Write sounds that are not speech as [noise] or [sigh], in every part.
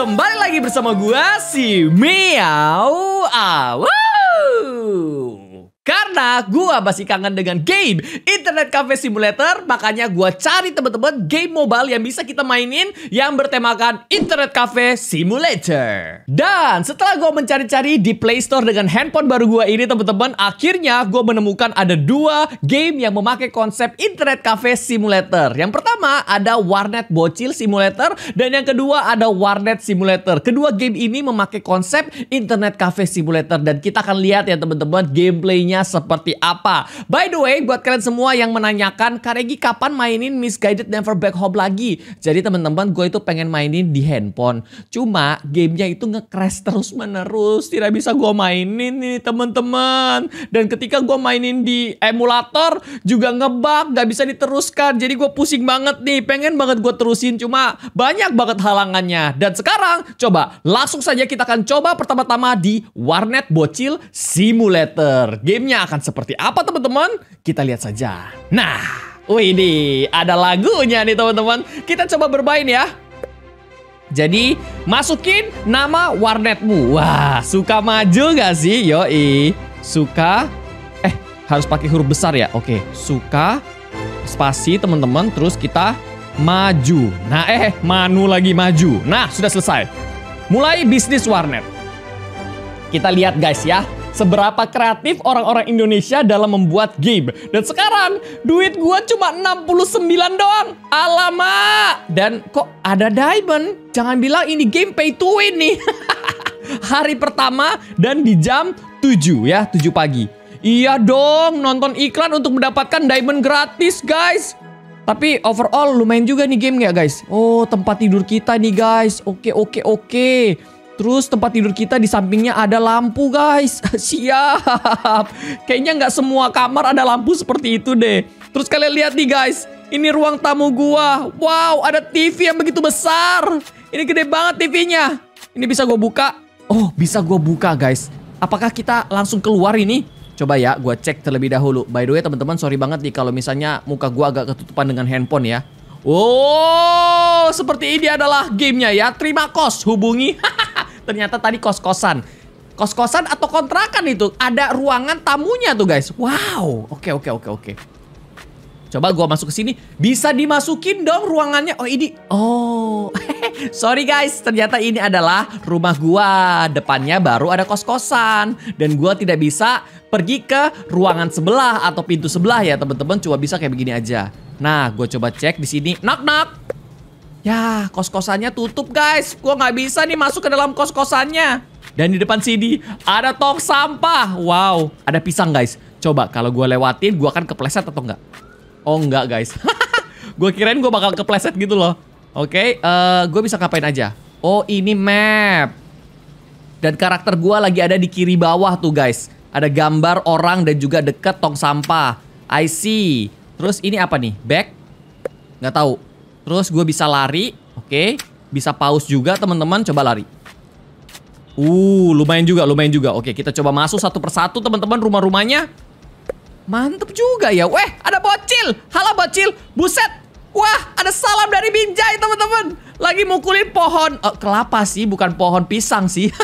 Kembali lagi bersama gua si Miau Awu. Karena gua masih kangen dengan game internet cafe simulator, makanya gue cari temen-temen game mobile yang bisa kita mainin yang bertemakan internet cafe simulator. Dan setelah gue mencari-cari di Play Store dengan handphone baru gue ini temen-temen akhirnya gue menemukan ada dua game yang memakai konsep internet cafe simulator. Yang pertama ada Warnet Bocil Simulator dan yang kedua ada Warnet Simulator. Kedua game ini memakai konsep internet cafe simulator dan kita akan lihat ya temen-temen gameplaynya seperti apa. By the way, buat kalian semua yang menanyakan Karegi kapan mainin Misguided Never Back Home lagi. Jadi teman-teman gue itu pengen mainin di handphone. Cuma gamenya itu nge-crash terus menerus. Tidak bisa gue mainin nih teman-teman. Dan ketika gue mainin di emulator juga ngebug. Gak bisa diteruskan. Jadi gue pusing banget nih. Pengen banget gue terusin. Cuma banyak banget halangannya. Dan sekarang coba langsung saja kita akan coba pertama-tama di Warnet Bocil Simulator. Gamenya akan seperti apa teman-teman? Kita lihat saja. Nah, wih ini ada lagunya nih teman-teman. Kita coba bermain ya. Jadi masukin nama warnetmu. Wah, suka maju gak sih? Yoi. Suka. Eh, harus pakai huruf besar ya. Oke, suka. Spasi teman-teman. Terus kita maju. Nah, eh, Manu lagi maju. Nah, sudah selesai. Mulai bisnis warnet. Kita lihat guys ya seberapa kreatif orang-orang Indonesia dalam membuat game. Dan sekarang duit gua cuma 69 doang. Alamak. Dan kok ada diamond? Jangan bilang ini game pay to win nih. [laughs] Hari pertama dan di jam 7 ya, 7 pagi. Iya dong, nonton iklan untuk mendapatkan diamond gratis, guys. Tapi overall lumayan juga nih game ya, guys. Oh, tempat tidur kita nih, guys. Oke, oke, oke. Terus tempat tidur kita di sampingnya ada lampu guys. [laughs] Siap. Kayaknya nggak semua kamar ada lampu seperti itu deh. Terus kalian lihat nih guys. Ini ruang tamu gua. Wow, ada TV yang begitu besar. Ini gede banget TV-nya. Ini bisa gue buka. Oh, bisa gue buka guys. Apakah kita langsung keluar ini? Coba ya, gue cek terlebih dahulu. By the way, teman-teman, sorry banget nih kalau misalnya muka gua agak ketutupan dengan handphone ya. Oh, seperti ini adalah gamenya ya. Terima kos, hubungi. [laughs] ternyata tadi kos-kosan. Kos-kosan atau kontrakan itu ada ruangan tamunya tuh guys. Wow. Oke oke oke oke. Coba gua masuk ke sini, bisa dimasukin dong ruangannya. Oh, ini. Oh. [laughs] Sorry guys, ternyata ini adalah rumah gua. Depannya baru ada kos-kosan dan gua tidak bisa pergi ke ruangan sebelah atau pintu sebelah ya, teman-teman. Cuma bisa kayak begini aja. Nah, gue coba cek di sini. Knock knock. Ya, kos-kosannya tutup guys. gua nggak bisa nih masuk ke dalam kos-kosannya. Dan di depan sini ada tong sampah. Wow, ada pisang guys. Coba kalau gua lewatin, gua akan kepleset atau enggak? Oh enggak guys. [laughs] gue kirain gue bakal kepleset gitu loh. Oke, okay, uh, eh, gue bisa ngapain aja? Oh ini map. Dan karakter gue lagi ada di kiri bawah tuh guys. Ada gambar orang dan juga deket tong sampah. I see. Terus ini apa nih? Back? Nggak tahu. Terus gue bisa lari, oke. Okay. Bisa paus juga teman-teman, coba lari. Uh, lumayan juga, lumayan juga. Oke, okay, kita coba masuk satu persatu teman-teman rumah-rumahnya. Mantep juga ya. Weh, ada bocil. Halo bocil. Buset. Wah, ada salam dari Binjai teman-teman. Lagi mukulin pohon. Eh, kelapa sih, bukan pohon pisang sih. [laughs]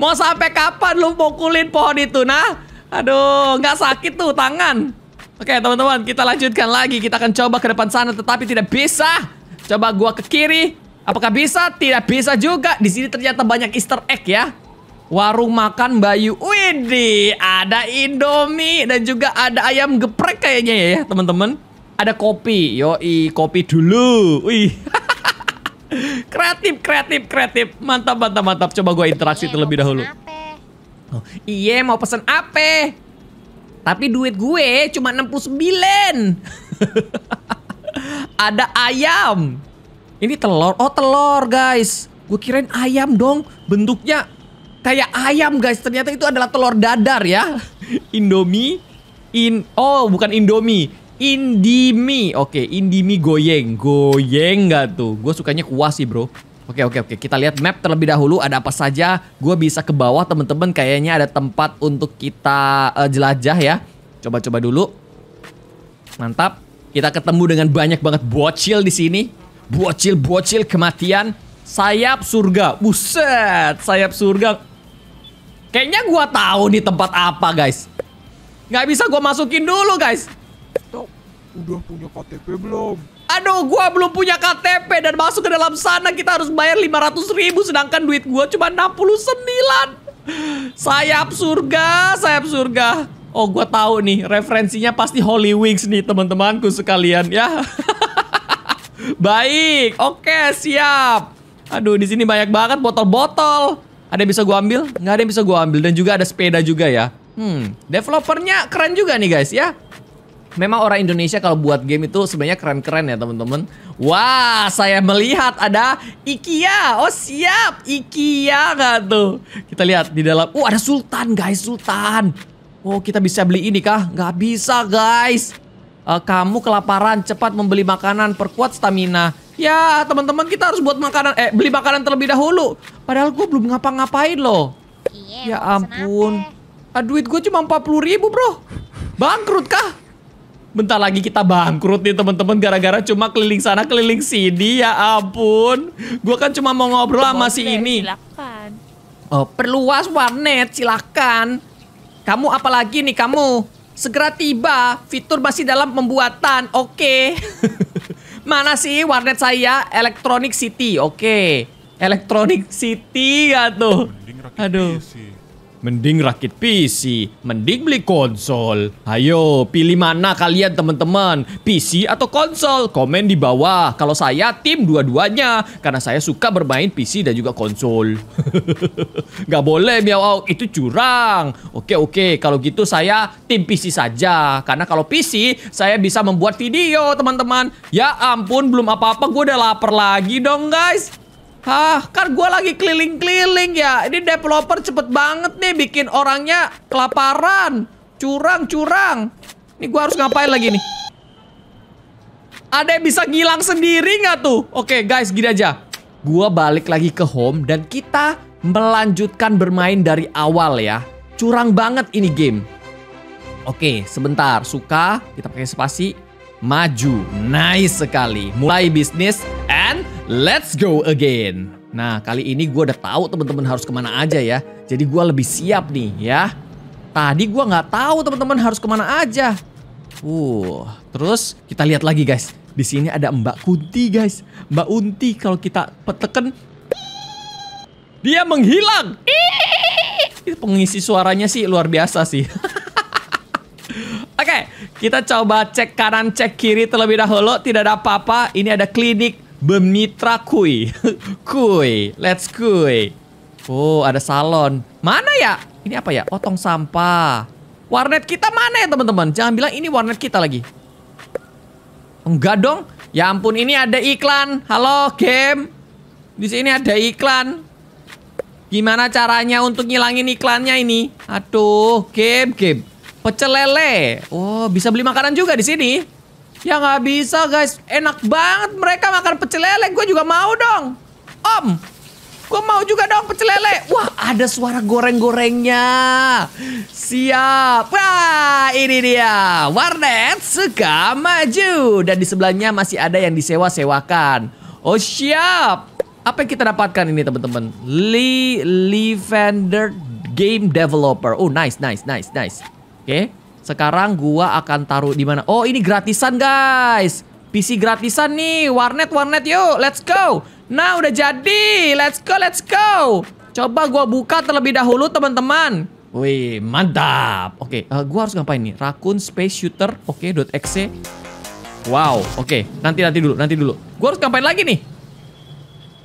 mau sampai kapan lu mukulin pohon itu, nah? Aduh, nggak sakit tuh tangan. Oke teman-teman kita lanjutkan lagi Kita akan coba ke depan sana tetapi tidak bisa Coba gua ke kiri Apakah bisa? Tidak bisa juga Di sini ternyata banyak easter egg ya Warung makan Bayu Widi Ada Indomie Dan juga ada ayam geprek kayaknya ya teman-teman Ada kopi yo Yoi kopi dulu Wih [laughs] Kreatif kreatif kreatif Mantap mantap mantap Coba gua interaksi terlebih dahulu iya, Oh, iya mau pesen apa? Tapi duit gue cuma 69. [laughs] Ada ayam. Ini telur. Oh, telur, guys. Gue kirain ayam dong. Bentuknya kayak ayam, guys. Ternyata itu adalah telur dadar ya. [laughs] Indomie in Oh, bukan Indomie. Indimi. Oke, okay, Indimi goyeng. Goyeng nggak tuh? Gue sukanya kuah sih, Bro. Oke oke oke, kita lihat map terlebih dahulu ada apa saja. Gue bisa ke bawah temen-temen, kayaknya ada tempat untuk kita uh, jelajah ya. Coba-coba dulu. Mantap. Kita ketemu dengan banyak banget bocil di sini. Bocil-bocil kematian. Sayap surga. Buset, sayap surga. Kayaknya gue tahu nih tempat apa guys. Gak bisa gue masukin dulu guys. Udah punya KTP belum? Aduh, gua belum punya KTP dan masuk ke dalam sana kita harus bayar 500 ribu sedangkan duit gua cuma 69. Sayap surga, sayap surga. Oh, gua tahu nih, referensinya pasti Holy Wings nih teman-temanku sekalian ya. [laughs] Baik, oke, siap. Aduh, di sini banyak banget botol-botol. Ada yang bisa gua ambil? Nggak ada yang bisa gua ambil dan juga ada sepeda juga ya. Hmm, developernya keren juga nih guys ya. Memang orang Indonesia kalau buat game itu sebenarnya keren-keren ya teman-teman. Wah, saya melihat ada IKEA. Oh siap, IKEA gak tuh? Kita lihat di dalam. Oh ada Sultan guys, Sultan. Oh kita bisa beli ini kah? Gak bisa guys. Uh, kamu kelaparan, cepat membeli makanan, perkuat stamina. Ya teman-teman kita harus buat makanan, eh beli makanan terlebih dahulu. Padahal gue belum ngapa-ngapain loh. Iya, ya ampun. Ah, duit gue cuma 40 ribu bro. Bangkrut kah? Bentar lagi kita bangkrut nih teman-teman gara-gara cuma keliling sana keliling sini ya ampun. Gue kan cuma mau ngobrol sama si ini. Silakan. Oh, perluas warnet silakan. Kamu apalagi nih kamu? Segera tiba, fitur masih dalam pembuatan. Oke. Okay. [laughs] Mana sih warnet saya? Electronic City. Oke. Okay. Electronic City ya tuh. Aduh. Mending rakit PC, mending beli konsol. Ayo, pilih mana kalian teman-teman? PC atau konsol? Komen di bawah. Kalau saya tim dua-duanya karena saya suka bermain PC dan juga konsol. [laughs] Gak boleh miau itu curang. Oke oke, kalau gitu saya tim PC saja karena kalau PC saya bisa membuat video teman-teman. Ya ampun, belum apa-apa gue udah lapar lagi dong guys. Hah, kan gue lagi keliling-keliling ya. Ini developer cepet banget nih bikin orangnya kelaparan. Curang-curang. Ini gue harus ngapain lagi nih? Ada yang bisa ngilang sendiri nggak tuh? Oke guys, gini aja. Gue balik lagi ke home dan kita melanjutkan bermain dari awal ya. Curang banget ini game. Oke, sebentar. Suka, kita pakai spasi. Maju, nice sekali. Mulai bisnis, Let's go again. Nah, kali ini gue udah tahu teman-teman harus kemana aja ya. Jadi gue lebih siap nih ya. Tadi gue nggak tahu teman-teman harus kemana aja. Uh, terus kita lihat lagi guys. Di sini ada Mbak Kunti guys. Mbak Unti kalau kita peteken, dia menghilang. Pengisi suaranya sih luar biasa sih. [laughs] Oke, kita coba cek kanan, cek kiri terlebih dahulu. Tidak ada apa-apa. Ini ada klinik Bermitra kuy. [laughs] kuy. Let's kuy. Oh, ada salon. Mana ya? Ini apa ya? Potong sampah. Warnet kita mana ya, teman-teman? Jangan bilang ini warnet kita lagi. Enggak dong. Ya ampun, ini ada iklan. Halo, game. Di sini ada iklan. Gimana caranya untuk ngilangin iklannya ini? Aduh, game, game. Pecel lele. Oh, bisa beli makanan juga di sini. Ya nggak bisa guys. Enak banget mereka makan pecel lele. Gue juga mau dong. Om. Gue mau juga dong pecel lele. Wah ada suara goreng-gorengnya. Siap. Wah ini dia. Warnet suka maju. Dan di sebelahnya masih ada yang disewa-sewakan. Oh siap. Apa yang kita dapatkan ini teman-teman? Lee Vander Game Developer. Oh nice, nice, nice, nice. Oke. Okay. Sekarang gua akan taruh di mana? Oh, ini gratisan, guys. PC gratisan nih. Warnet, warnet yuk. Let's go. Nah, udah jadi. Let's go, let's go. Coba gua buka terlebih dahulu, teman-teman. Wih, mantap. Oke, okay, uh, eh, gua harus ngapain nih? Raccoon Space Shooter. Oke, okay, .exe. Wow, oke. Okay. Nanti nanti dulu, nanti dulu. Gua harus ngapain lagi nih?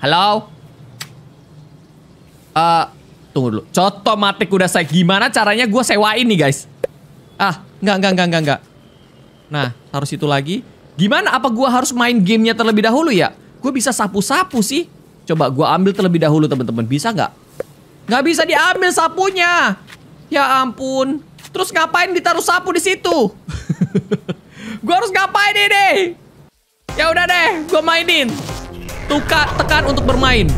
Halo? uh, tunggu dulu. Cotomatik udah saya gimana caranya gua sewain nih, guys? Ah, enggak, enggak, enggak, enggak, enggak. Nah, harus itu lagi. Gimana? Apa gua harus main gamenya terlebih dahulu ya? Gue bisa sapu-sapu sih. Coba gua ambil terlebih dahulu teman-teman. Bisa nggak? Nggak bisa diambil sapunya. Ya ampun. Terus ngapain ditaruh sapu di situ? [laughs] gua harus ngapain ini? Ya udah deh, gua mainin. tukar tekan untuk bermain.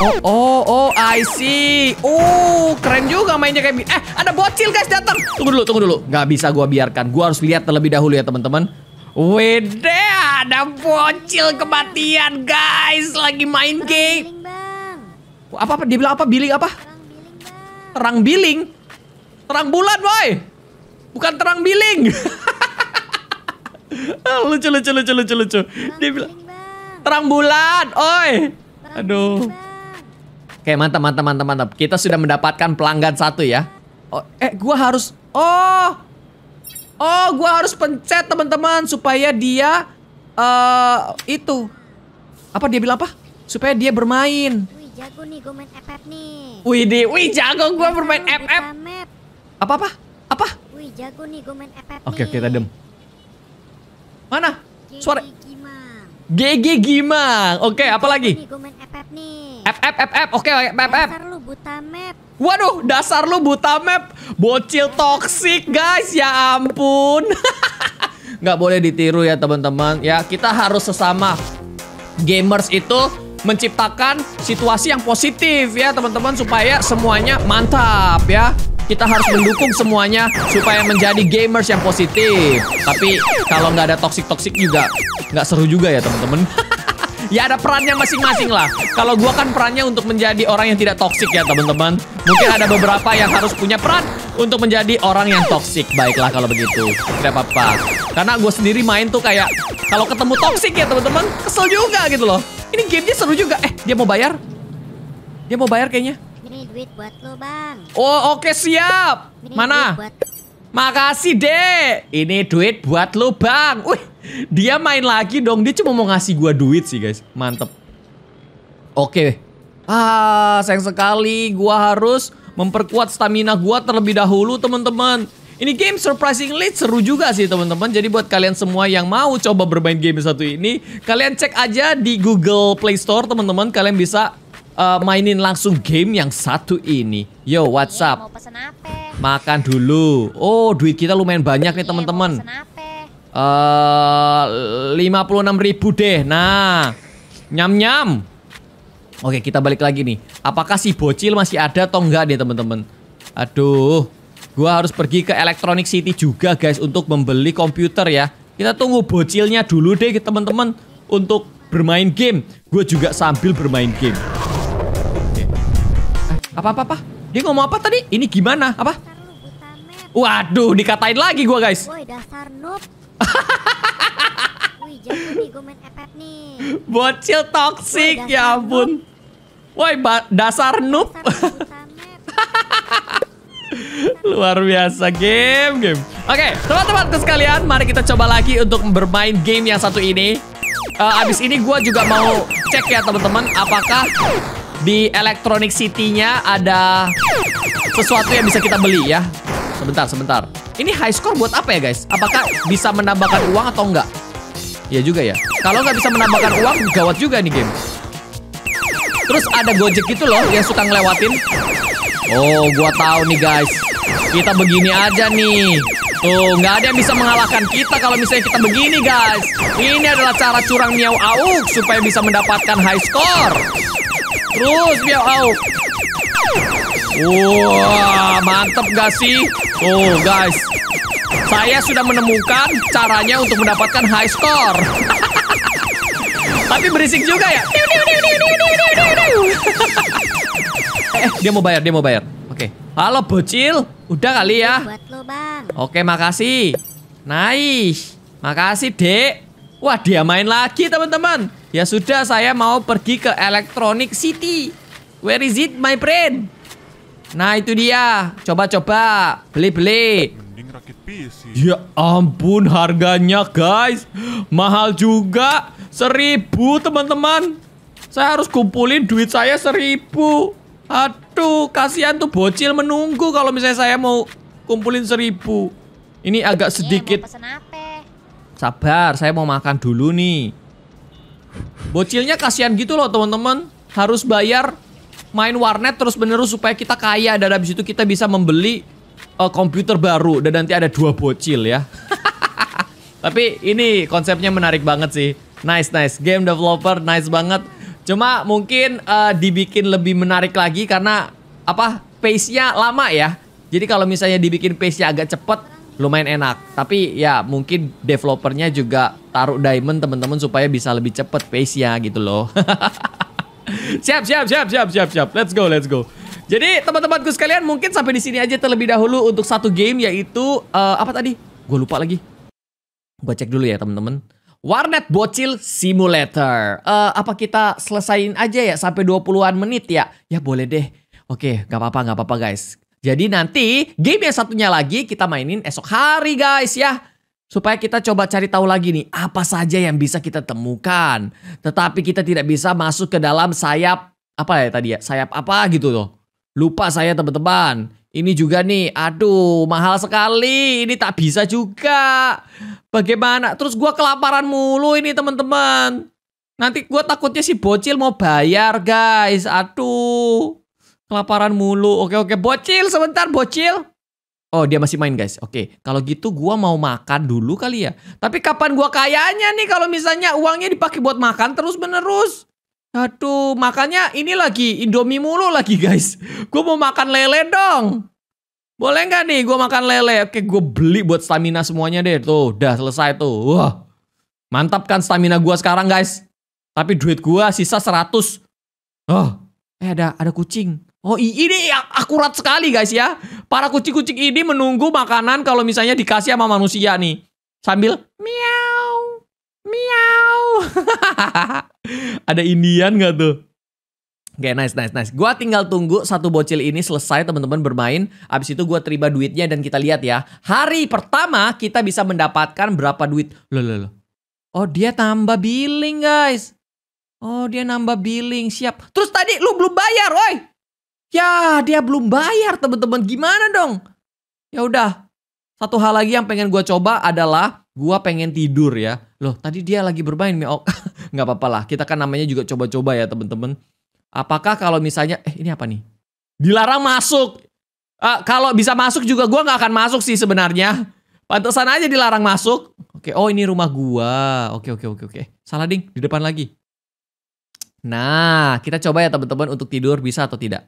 Oh, oh, oh, I see. Oh, keren juga mainnya kayak... Eh, ada bocil guys datang. Tunggu dulu, tunggu dulu. Nggak bisa gua biarkan. Gua harus lihat terlebih dahulu ya, teman-teman. Wede, ada bocil kematian guys. Lagi main game. Apa-apa? Dia bilang apa? billing apa? Terang billing. Terang bulan, boy. Bukan terang billing. lucu, lucu, lucu, lucu, lucu. Dia bilang... Terang bulan, oi. Aduh. Oke, mantap, mantap, mantap, mantap. Kita sudah mendapatkan pelanggan satu ya. Oh, eh, gua harus... Oh! Oh, gua harus pencet, teman-teman. Supaya dia... Uh, itu. Apa dia bilang apa? Supaya dia bermain. Wih, jago nih. Gue main FF nih. Wih, jago gue bermain FF. Apa-apa? Apa? Wih, jago nih. Gue main FF Oke, oke, kita dem. Mana? Suara... Gigi Gimang. Gimang. Oke, okay, apa lagi? F F F F. Oke, okay, F F. Dasar lu buta map. Waduh, dasar lu buta map. Bocil toksik, guys. Ya ampun. [laughs] Nggak boleh ditiru ya, teman-teman. Ya, kita harus sesama gamers itu menciptakan situasi yang positif ya, teman-teman supaya semuanya mantap ya kita harus mendukung semuanya supaya menjadi gamers yang positif. Tapi kalau nggak ada toxic toxic juga nggak seru juga ya teman-teman. [laughs] Ya ada perannya masing-masing lah. Kalau gua kan perannya untuk menjadi orang yang tidak toksik ya teman-teman. Mungkin ada beberapa yang harus punya peran untuk menjadi orang yang toksik. Baiklah kalau begitu. Tidak apa-apa. Karena gue sendiri main tuh kayak kalau ketemu toksik ya teman-teman, kesel juga gitu loh. Ini gamenya seru juga. Eh, dia mau bayar? Dia mau bayar kayaknya. Ini duit buat lo, Bang. Oh, oke okay, siap. Ini Mana? Makasih, deh. Ini duit buat lo, Bang. Wih, dia main lagi dong. Dia cuma mau ngasih gue duit sih, guys. Mantep. Oke. Ah, sayang sekali gue harus memperkuat stamina gue terlebih dahulu, teman-teman. Ini game surprisingly seru juga sih teman-teman. Jadi buat kalian semua yang mau coba bermain game satu ini, kalian cek aja di Google Play Store teman-teman. Kalian bisa uh, mainin langsung game yang satu ini. Yo, WhatsApp. Iya, Makan dulu. Oh, duit kita lumayan banyak nih iya, teman-teman. Eh, lima puluh enam ribu deh. Nah, nyam nyam. Oke, kita balik lagi nih. Apakah si bocil masih ada atau enggak deh teman-teman? Aduh, gua harus pergi ke Electronic City juga guys untuk membeli komputer ya. Kita tunggu bocilnya dulu deh teman-teman untuk bermain game. Gua juga sambil bermain game. Oke. Eh, apa apa apa? Dia ngomong apa tadi? Ini gimana? Apa? Waduh, dikatain lagi gua guys. [laughs] Wih, jago nih gue nih. Bocil toksik, ya ampun. Woi, dasar noob. [laughs] Luar biasa game game. Oke, okay, teman-temanku sekalian, mari kita coba lagi untuk bermain game yang satu ini. Uh, abis ini gue juga mau cek ya teman-teman, apakah di Electronic City-nya ada sesuatu yang bisa kita beli ya. Sebentar, sebentar. Ini high score buat apa ya guys? Apakah bisa menambahkan uang atau enggak? Ya juga ya. Kalau nggak bisa menambahkan uang, gawat juga nih game. Terus ada Gojek gitu loh yang suka ngelewatin. Oh, gua tahu nih guys. Kita begini aja nih. Tuh, nggak ada yang bisa mengalahkan kita kalau misalnya kita begini guys. Ini adalah cara curang Miau Auk supaya bisa mendapatkan high score. Terus Miau Auk. Wah, mantep gak sih? Oh, guys. Saya sudah menemukan caranya untuk mendapatkan high score. [laughs] Tapi berisik juga ya. [laughs] eh, dia mau bayar, dia mau bayar. Oke. Halo, bocil. Udah kali ya? Oke, makasih. Nice. Makasih, Dek. Wah, dia main lagi, teman-teman. Ya sudah, saya mau pergi ke Electronic City. Where is it, my friend? Nah itu dia Coba-coba Beli-beli Ya ampun harganya guys Mahal juga Seribu teman-teman Saya harus kumpulin duit saya seribu Aduh kasihan tuh bocil menunggu Kalau misalnya saya mau kumpulin seribu Ini agak iya, sedikit Sabar saya mau makan dulu nih Bocilnya kasihan gitu loh teman-teman Harus bayar main warnet terus menerus supaya kita kaya dan habis itu kita bisa membeli uh, komputer baru dan nanti ada dua bocil ya. [laughs] Tapi ini konsepnya menarik banget sih. Nice nice game developer nice banget. Cuma mungkin uh, dibikin lebih menarik lagi karena apa pace-nya lama ya. Jadi kalau misalnya dibikin pace-nya agak cepet lumayan enak. Tapi ya mungkin developernya juga taruh diamond teman-teman supaya bisa lebih cepet pace-nya gitu loh. [laughs] siap, siap, siap, siap, siap, siap. Let's go, let's go. Jadi teman-temanku sekalian mungkin sampai di sini aja terlebih dahulu untuk satu game yaitu uh, apa tadi? Gue lupa lagi. Gue cek dulu ya teman-teman. Warnet Bocil Simulator. Uh, apa kita selesain aja ya sampai 20-an menit ya? Ya boleh deh. Oke, gak apa-apa, gak apa-apa guys. Jadi nanti game yang satunya lagi kita mainin esok hari guys ya supaya kita coba cari tahu lagi nih apa saja yang bisa kita temukan. Tetapi kita tidak bisa masuk ke dalam sayap apa ya tadi ya? Sayap apa gitu loh. Lupa saya teman-teman. Ini juga nih, aduh mahal sekali. Ini tak bisa juga. Bagaimana? Terus gua kelaparan mulu ini teman-teman. Nanti gua takutnya si bocil mau bayar guys. Aduh. Kelaparan mulu. Oke oke, bocil sebentar bocil. Oh dia masih main guys. Oke, kalau gitu gua mau makan dulu kali ya. Tapi kapan gua kayanya nih kalau misalnya uangnya dipakai buat makan terus menerus? Aduh, makannya ini lagi Indomie mulu lagi guys. Gua mau makan lele dong. Boleh nggak nih gua makan lele? Oke, gue beli buat stamina semuanya deh. Tuh, udah selesai tuh. Wah. Mantap kan stamina gua sekarang guys. Tapi duit gua sisa 100. Oh, eh ada ada kucing. Oh ini ya akurat sekali guys ya. Para kucing-kucing ini menunggu makanan kalau misalnya dikasih sama manusia nih. Sambil miau, miau. [laughs] Ada Indian gak tuh? Oke okay, nice nice nice. Gua tinggal tunggu satu bocil ini selesai teman-teman bermain. Abis itu gua terima duitnya dan kita lihat ya. Hari pertama kita bisa mendapatkan berapa duit. Loh loh loh. Oh dia tambah billing guys. Oh dia nambah billing siap. Terus tadi lu belum bayar, woi. Ya, dia belum bayar teman-teman. Gimana dong? Ya udah. Satu hal lagi yang pengen gua coba adalah gua pengen tidur ya. Loh, tadi dia lagi bermain Meok. Oh, [laughs] nggak apa-apa lah. Kita kan namanya juga coba-coba ya teman-teman. Apakah kalau misalnya, eh ini apa nih? Dilarang masuk. Uh, kalau bisa masuk juga gua nggak akan masuk sih sebenarnya. Pantesan aja dilarang masuk. Oke, oh ini rumah gua. Oke, oke, oke, oke. Salah ding, di depan lagi. Nah, kita coba ya teman-teman untuk tidur bisa atau tidak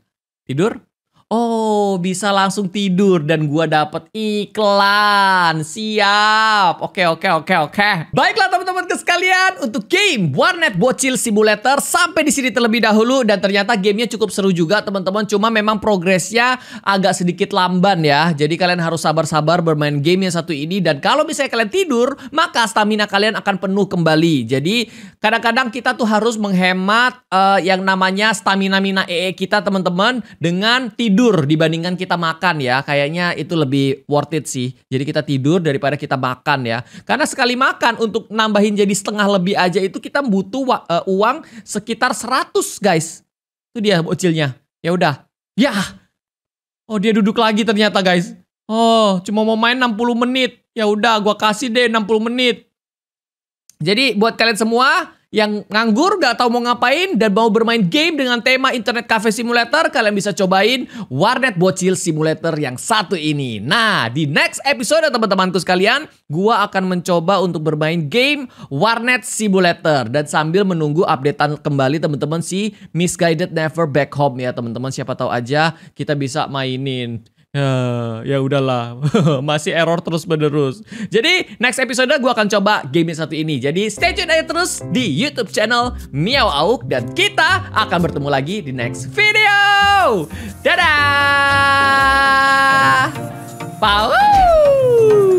tidur Oh, bisa langsung tidur dan gua dapat iklan. Siap. Oke, oke, oke, oke. Baiklah teman-teman ke sekalian, untuk game Warnet Bocil Simulator sampai di sini terlebih dahulu dan ternyata gamenya cukup seru juga teman-teman. Cuma memang progresnya agak sedikit lamban ya. Jadi kalian harus sabar-sabar bermain game yang satu ini dan kalau misalnya kalian tidur, maka stamina kalian akan penuh kembali. Jadi kadang-kadang kita tuh harus menghemat uh, yang namanya stamina mina EE kita teman-teman dengan tidur tidur dibandingkan kita makan ya. Kayaknya itu lebih worth it sih. Jadi kita tidur daripada kita makan ya. Karena sekali makan untuk nambahin jadi setengah lebih aja itu kita butuh uh, uang sekitar 100 guys. Itu dia bocilnya. Ya udah. Ya. Oh dia duduk lagi ternyata guys. Oh cuma mau main 60 menit. Ya udah gua kasih deh 60 menit. Jadi buat kalian semua yang nganggur gak tahu mau ngapain dan mau bermain game dengan tema internet cafe simulator kalian bisa cobain warnet bocil simulator yang satu ini nah di next episode teman-temanku sekalian gua akan mencoba untuk bermain game warnet simulator dan sambil menunggu updatean kembali teman-teman si misguided never back home ya teman-teman siapa tahu aja kita bisa mainin Ya, ya udahlah. [laughs] Masih error terus menerus. Jadi, next episode gue akan coba game yang satu ini. Jadi, stay tune aja terus di YouTube channel Miao Auk. Dan kita akan bertemu lagi di next video. Dadah! Pau!